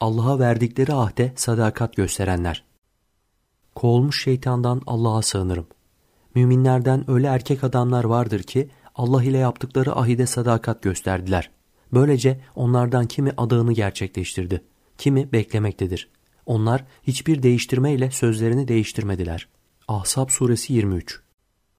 Allah'a verdikleri ahde sadakat gösterenler. Kovulmuş şeytandan Allah'a sığınırım. Müminlerden öyle erkek adamlar vardır ki Allah ile yaptıkları ahide sadakat gösterdiler. Böylece onlardan kimi adağını gerçekleştirdi, kimi beklemektedir. Onlar hiçbir değiştirmeyle sözlerini değiştirmediler. Ahsap suresi 23